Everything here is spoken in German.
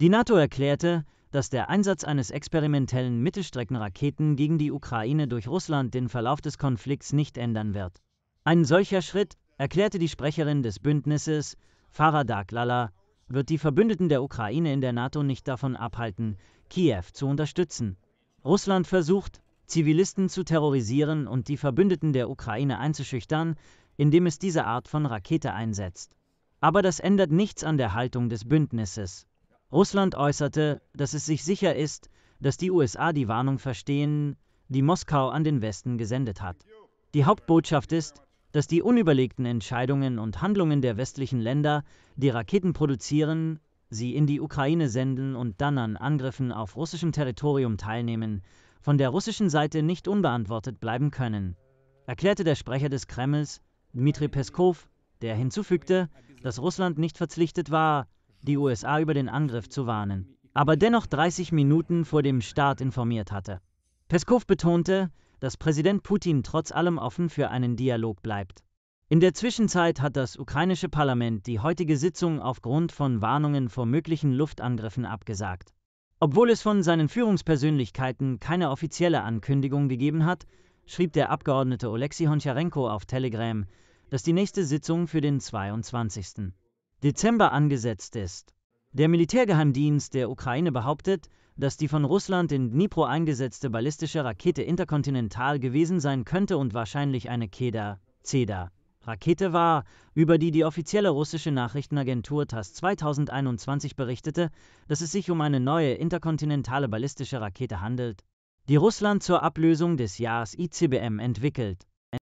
Die NATO erklärte, dass der Einsatz eines experimentellen Mittelstreckenraketen gegen die Ukraine durch Russland den Verlauf des Konflikts nicht ändern wird. Ein solcher Schritt, erklärte die Sprecherin des Bündnisses, Farah Daglala, wird die Verbündeten der Ukraine in der NATO nicht davon abhalten, Kiew zu unterstützen. Russland versucht, Zivilisten zu terrorisieren und die Verbündeten der Ukraine einzuschüchtern, indem es diese Art von Rakete einsetzt. Aber das ändert nichts an der Haltung des Bündnisses. Russland äußerte, dass es sich sicher ist, dass die USA die Warnung verstehen, die Moskau an den Westen gesendet hat. Die Hauptbotschaft ist, dass die unüberlegten Entscheidungen und Handlungen der westlichen Länder, die Raketen produzieren, sie in die Ukraine senden und dann an Angriffen auf russischem Territorium teilnehmen, von der russischen Seite nicht unbeantwortet bleiben können, erklärte der Sprecher des Kremls, Dmitri Peskov, der hinzufügte, dass Russland nicht verpflichtet war, die USA über den Angriff zu warnen, aber dennoch 30 Minuten vor dem Start informiert hatte. Peskow betonte, dass Präsident Putin trotz allem offen für einen Dialog bleibt. In der Zwischenzeit hat das ukrainische Parlament die heutige Sitzung aufgrund von Warnungen vor möglichen Luftangriffen abgesagt. Obwohl es von seinen Führungspersönlichkeiten keine offizielle Ankündigung gegeben hat, schrieb der Abgeordnete Oleksiy Honcharenko auf Telegram, dass die nächste Sitzung für den 22. Dezember angesetzt ist. Der Militärgeheimdienst der Ukraine behauptet, dass die von Russland in Dnipro eingesetzte ballistische Rakete interkontinental gewesen sein könnte und wahrscheinlich eine Keda, Ceda, Rakete war, über die die offizielle russische Nachrichtenagentur TASS 2021 berichtete, dass es sich um eine neue interkontinentale ballistische Rakete handelt, die Russland zur Ablösung des Jahres icbm entwickelt.